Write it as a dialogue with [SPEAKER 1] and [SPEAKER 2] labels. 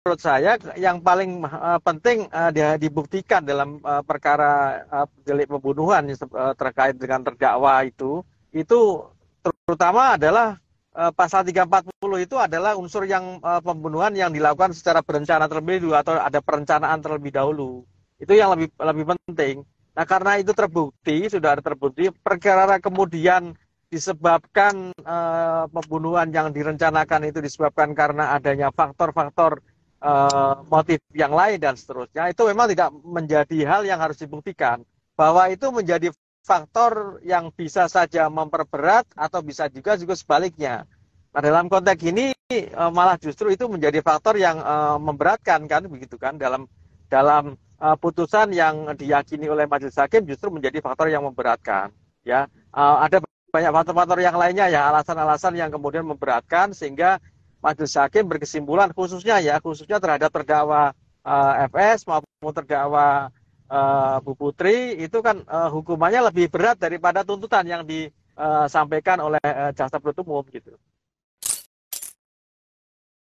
[SPEAKER 1] menurut saya yang paling eh, penting eh, di dibuktikan dalam eh, perkara delik pembunuhan terkait dengan terdakwa itu itu terutama adalah pasal 340 itu adalah unsur yang pembunuhan yang dilakukan secara berencana terlebih dahulu atau ada perencanaan terlebih dahulu itu yang lebih lebih penting nah karena itu terbukti sudah ada terbukti perkara kemudian disebabkan pembunuhan yang direncanakan itu disebabkan karena adanya faktor-faktor uh, motif yang lain dan seterusnya itu memang tidak menjadi hal yang harus dibuktikan bahwa itu menjadi faktor yang bisa saja memperberat atau bisa juga juga sebaliknya. Nah, dalam konteks ini uh, malah justru itu menjadi faktor yang uh, memberatkan kan begitu kan dalam dalam uh, putusan yang diyakini oleh majelis hakim justru menjadi faktor yang memberatkan ya. Uh, ada banyak faktor-faktor yang lainnya ya alasan-alasan yang kemudian memberatkan sehingga majelis hakim berkesimpulan khususnya ya khususnya terhadap terdakwa uh, eh, FS maupun terdakwa uh, Bu Putri itu kan uh, hukumannya lebih berat daripada tuntutan yang disampaikan oleh uh, jaksa penuntut umum gitu.